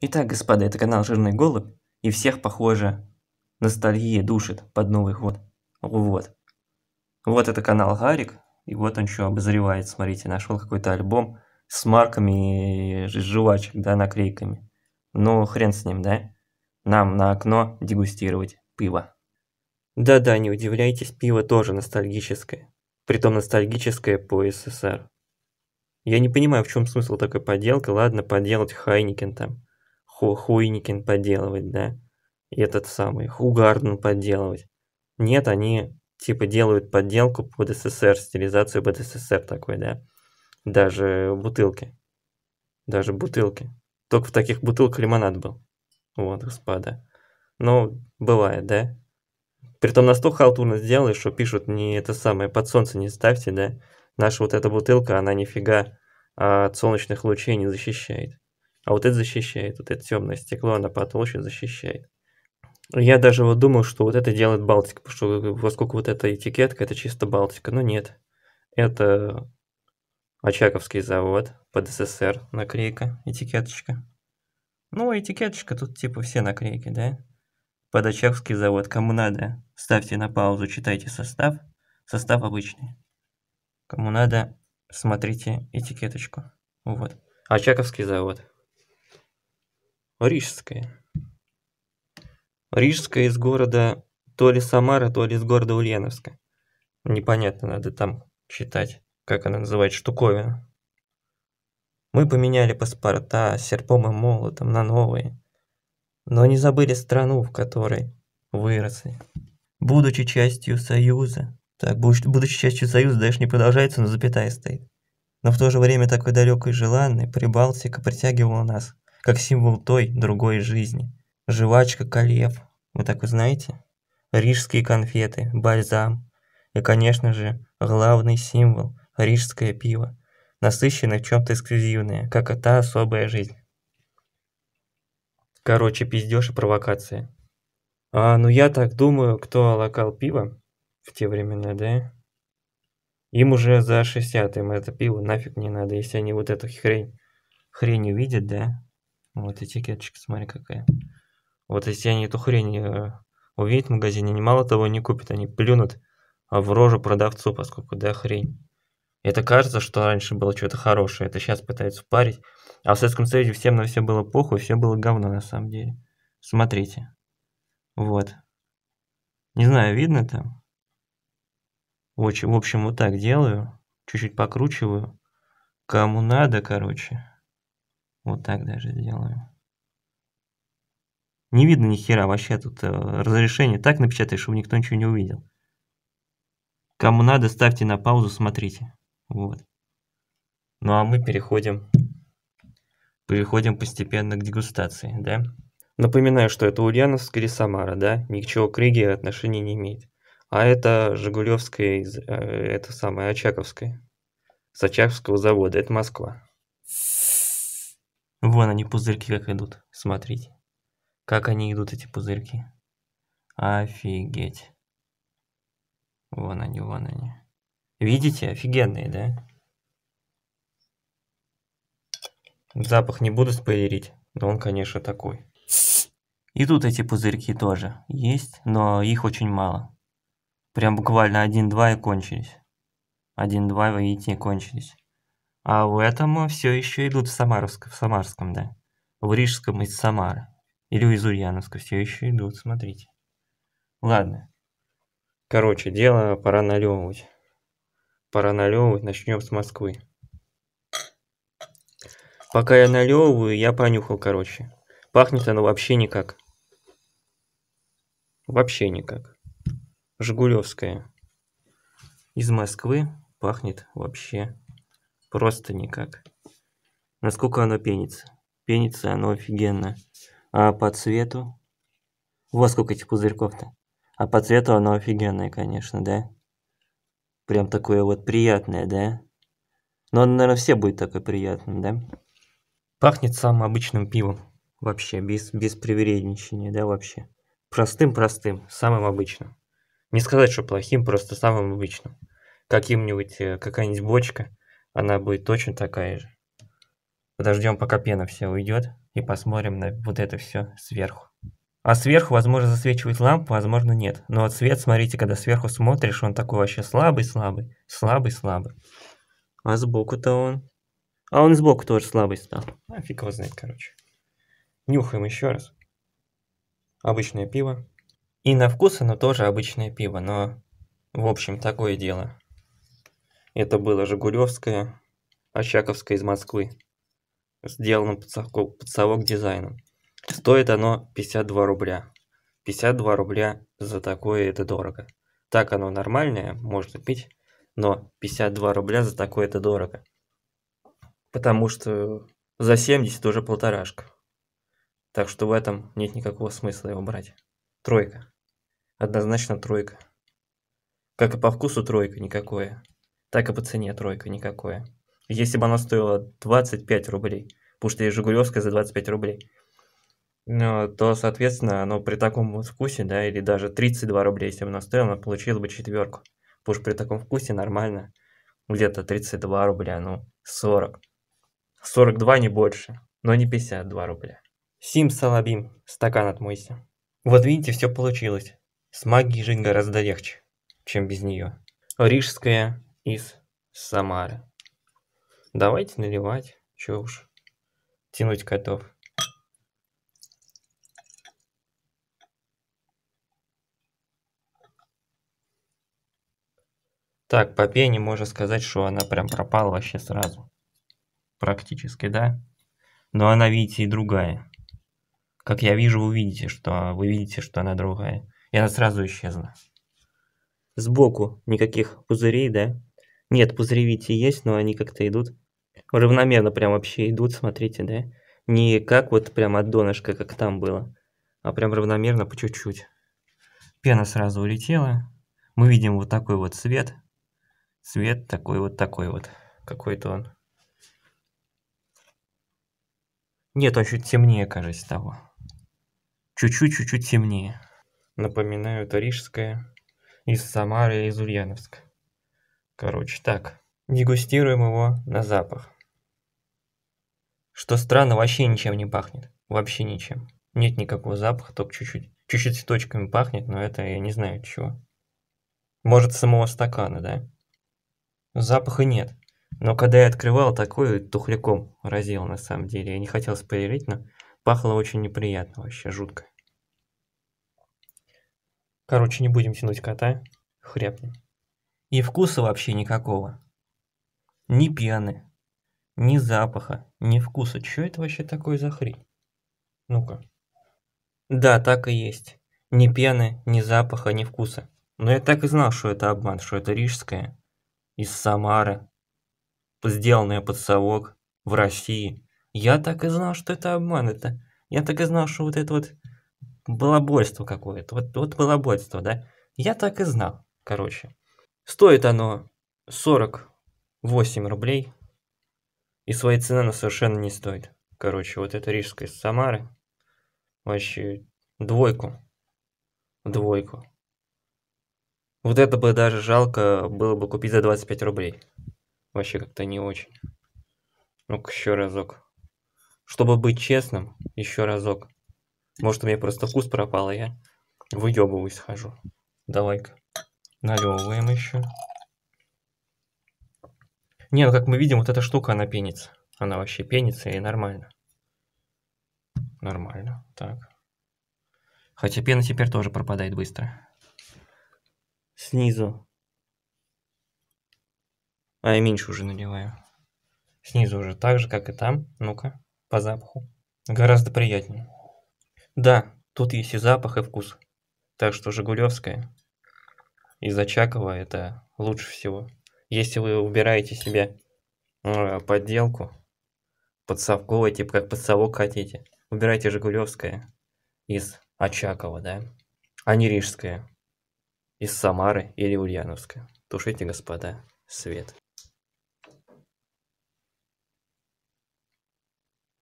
Итак, господа, это канал Жирный Голубь, и всех, похоже, ностальгия душит под Новый год. Вот. Вот это канал Гарик, и вот он что обозревает, смотрите, нашел какой-то альбом с марками жвачек, да, наклейками. Но ну, хрен с ним, да? Нам на окно дегустировать пиво. Да-да, не удивляйтесь, пиво тоже ностальгическое. Притом ностальгическое по СССР. Я не понимаю, в чем смысл такой поделки, ладно, поделать Хайникен там. Хуйникин подделывать, да, И этот самый, Хугарден подделывать. Нет, они типа делают подделку под СССР, стилизацию под СССР такой, да. Даже бутылки. Даже бутылки. Только в таких бутылках лимонад был. Вот, господа. Ну, бывает, да? Притом настолько халтурно сделали, что пишут не это самое, под солнце не ставьте, да? Наша вот эта бутылка, она нифига а, от солнечных лучей не защищает. А вот это защищает, вот это темное стекло, она потолще защищает. Я даже вот думал, что вот это делает Балтика, потому что поскольку э, вот эта этикетка, это чисто Балтика, но нет. Это Очаковский завод под СССР, наклейка, этикеточка. Ну, а этикеточка, тут типа все наклейки, да? Под Очаковский завод, кому надо, ставьте на паузу, читайте состав. Состав обычный. Кому надо, смотрите этикеточку. Вот. Очаковский завод. Рижская. Рижская из города то ли Самара, то ли из города Ульяновска. Непонятно, надо там читать, как она называет штуковину. Мы поменяли паспорта серпом и молотом на новые, но не забыли страну, в которой выросли. Будучи частью Союза, так, будучи частью Союза, дальше не продолжается, но запятая стоит. Но в то же время такой далекой и желанной Прибалтика притягивала нас – как символ той, другой жизни. Жвачка Калев, вы так и знаете? Рижские конфеты, бальзам. И, конечно же, главный символ – рижское пиво, насыщенное в чем-то эксклюзивное, как и та особая жизнь. Короче, пиздеж и провокация. А, ну я так думаю, кто локал пиво в те времена, да? Им уже за 60, им это пиво нафиг не надо, если они вот эту хрень, хрень увидят, да? Вот этикеточка, смотри какая. Вот если они эту хрень э, увидят в магазине, они мало того не купят, они плюнут а в рожу продавцу, поскольку да хрень. Это кажется, что раньше было что-то хорошее, это сейчас пытаются впарить. А в Советском Союзе всем на все было похуй, все было говно на самом деле. Смотрите. Вот. Не знаю, видно там? В общем, вот так делаю. Чуть-чуть покручиваю. Кому надо, короче. Вот так даже сделаю. Не видно ни хера вообще тут э, разрешение так напечатай, чтобы никто ничего не увидел. Кому надо, ставьте на паузу, смотрите. Вот. Ну а мы переходим, переходим постепенно к дегустации, да? Напоминаю, что это Ульяновск или Самара, да? Ничего к Риге отношения не имеет. А это Жигулевская, э, это самое, Очаковская. С Очаковского завода, это Москва. Вон они, пузырьки как идут. Смотрите. Как они идут, эти пузырьки. Офигеть. Вон они, вон они. Видите? Офигенные, да? Запах не буду спойлерить, но он, конечно, такой. И тут эти пузырьки тоже есть, но их очень мало. Прям буквально 1-2 и кончились. 1-2, видите, и кончились. А в этом все еще идут в, Самаровск, в Самарском, да. В Рижском из Самары. Или из Ульяновска все еще идут, смотрите. Ладно. Короче, дело пора налевывать. Пора налевывать, начнем с Москвы. Пока я налевываю, я понюхал, короче. Пахнет оно вообще никак. Вообще никак. Жигулевская. Из Москвы пахнет вообще Просто никак. Насколько оно пенится? Пенится оно офигенно. А по цвету? Вот сколько этих пузырьков-то. А по цвету оно офигенное, конечно, да? Прям такое вот приятное, да? Но оно, наверное, все будет такое приятное, да? Пахнет самым обычным пивом. Вообще, без, без привередничания, да, вообще. Простым-простым, самым обычным. Не сказать, что плохим, просто самым обычным. Каким-нибудь, э, какая-нибудь бочка – она будет точно такая же. Подождем, пока пена все уйдет, и посмотрим на вот это все сверху. А сверху, возможно, засвечивает лампу, возможно, нет. Но вот свет, смотрите, когда сверху смотришь, он такой вообще слабый-слабый, слабый-слабый. А сбоку-то он... А он сбоку тоже слабый стал. А фиг его знает, короче. Нюхаем еще раз. Обычное пиво. И на вкус оно тоже обычное пиво, но... В общем, такое дело. Это было Жигулевское, Очаковское из Москвы. Сделано под совок дизайном. Стоит оно 52 рубля. 52 рубля за такое это дорого. Так оно нормальное, можно пить, но 52 рубля за такое это дорого. Потому что за 70 уже полторашка. Так что в этом нет никакого смысла его брать. Тройка. Однозначно тройка. Как и по вкусу тройка никакое так и по цене тройка никакое. Если бы она стоила 25 рублей, потому что есть Жигулевская за 25 рублей, ну, то, соответственно, оно при таком вот вкусе, да, или даже 32 рубля, если бы она стоила, она получила бы четверку. Потому что при таком вкусе нормально, где-то 32 рубля, ну, 40. 42 не больше, но не 52 рубля. Сим салабим, стакан отмойся. Вот видите, все получилось. С магией жизнь гораздо легче, чем без нее. Рижская из Самары. Давайте наливать, чё уж, тянуть котов. Так, по пене можно сказать, что она прям пропала вообще сразу. Практически, да? Но она, видите, и другая. Как я вижу, вы видите, что вы видите, что она другая. И она сразу исчезла. Сбоку никаких пузырей, да? Нет, пузыревики есть, но они как-то идут равномерно прям вообще идут, смотрите, да? Не как вот прям от донышка, как там было, а прям равномерно по чуть-чуть. Пена сразу улетела. Мы видим вот такой вот цвет. Цвет такой вот такой вот. Какой-то он. Нет, он чуть темнее, кажется, того. Чуть-чуть, чуть-чуть темнее. Напоминаю, это Рижская, из Самары, из Ульяновска. Короче, так. Дегустируем его на запах. Что странно, вообще ничем не пахнет. Вообще ничем. Нет никакого запаха, только чуть-чуть. Чуть-чуть цветочками пахнет, но это я не знаю чего. Может, самого стакана, да? Запаха нет. Но когда я открывал, такой тухляком разил на самом деле. Я не хотел спойлерить, но пахло очень неприятно вообще, жутко. Короче, не будем тянуть кота, хряпнем. И вкуса вообще никакого. Ни пены, ни запаха, ни вкуса. Чё это вообще такое за хрень? Ну-ка. Да, так и есть. Ни пены, ни запаха, ни вкуса. Но я так и знал, что это обман, что это рижское. Из Самары. Сделанное под совок. В России. Я так и знал, что это обман. Это... Я так и знал, что вот это вот балабольство какое-то. Вот, вот балабольство, да? Я так и знал, короче. Стоит оно 48 рублей. И своей цены оно совершенно не стоит. Короче, вот это рижская из Самары. Вообще, двойку. Двойку. Вот это бы даже жалко было бы купить за 25 рублей. Вообще как-то не очень. Ну-ка, еще разок. Чтобы быть честным, еще разок. Может, у меня просто вкус пропал, а я выебываюсь хожу. Давай-ка. Налевываем еще. Не, ну как мы видим, вот эта штука, она пенится. Она вообще пенится и нормально. Нормально, так. Хотя пена теперь тоже пропадает быстро. Снизу. А я меньше уже наливаю. Снизу уже так же, как и там. Ну-ка, по запаху. Гораздо приятнее. Да, тут есть и запах, и вкус. Так что Жигулевская из Очакова это лучше всего. Если вы убираете себе э, подделку, типа как подсовок хотите, убирайте Жигулевское из Очакова, да, а не Рижское, из Самары или Ульяновское. Тушите, господа, свет.